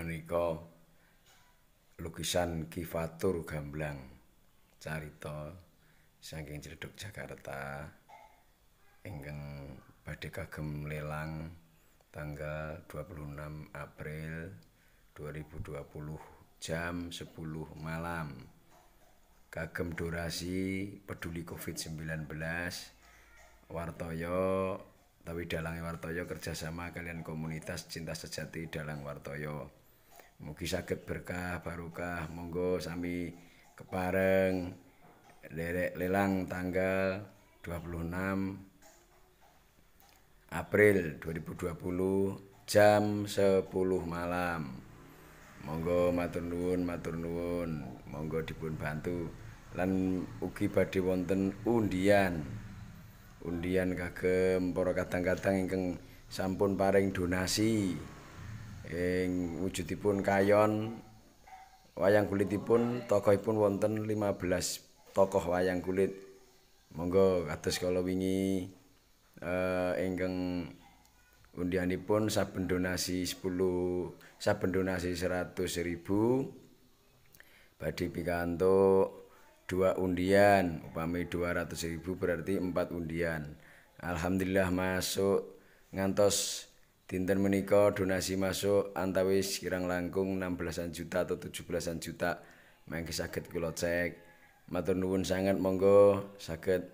menika lukisan Kivatur, Gamblang carita saking Ciledug Jakarta ingkang badhe kagem lelang tanggal 26 April 2020 jam 10 malam kagem durasi peduli Covid-19 Wartoyo tapi dalangnya Wartoyo kerjasama kalian komunitas Cinta Sejati Dalang Wartoyo Mugi saged berkah barokah. Monggo sami kepareng lelek lelang tanggal 26 April 2020 jam 10 malam. Monggo matur nuwun, matur nuwun. Monggo dipun bantu lan ugi badhe wonten undian. Undian kagem para kadang-kadang ingkang sampun paring donasi. ing wujudipun kayon wayang kulitipun tokohipun wonten 15 tokoh wayang kulit monggo kados kala wingi uh, ingkang undianipun saben donasi 10 saben donasi 100.000 badhe pikantuk dua undian upami 200.000 berarti empat undian alhamdulillah masuk ngantos Dinten menika donasi masuk antawis kirang langkung 16an juta atau 17an juta. Mangke saged kula cek. Matur nuwun sangat monggo saged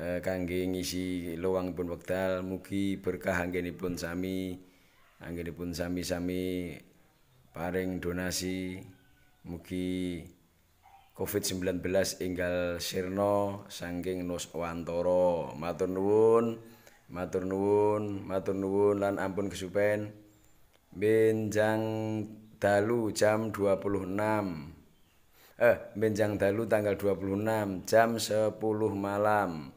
eh, kangge ngisi luang pun wekdal mugi berkah anggenipun sami anggenipun sami-sami paring donasi mugi COVID-19 enggal sirno saking nus wantoro matur nuwun matur nuwun matur nuwun lan ampun kesupen benjang dalu jam 26 eh benjang dalu tanggal 26 jam 10 malam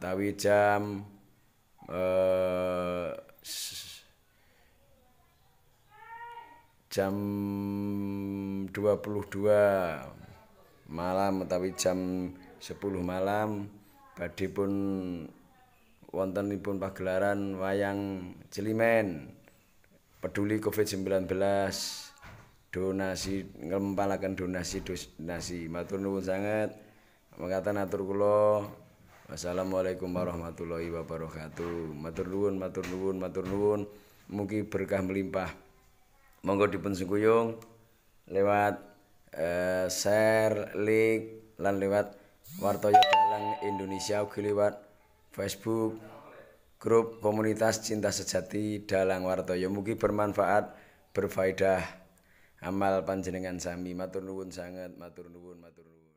tawi jam eh, jam 22 malam utawi jam 10 malam badhe pun wontenipun pagelaran wayang Cilimen peduli Covid-19 donasi ngempalaken donasi donasi matur nuwun sanget mangkaten atur kula Wassalamualaikum warahmatullahi wabarakatuh. Matur nuwun, matur nuwun, matur nuwun. Mugi berkah melimpah. Monggo dipun sengkuyung lewat uh, share, link lan lewat Wartoyo Dalang Indonesia ugi lewat Facebook grup komunitas cinta sejati Dalang Wartoyo mugi bermanfaat berfaedah amal panjenengan sami matur nuwun sangat matur nuwun matur nuwun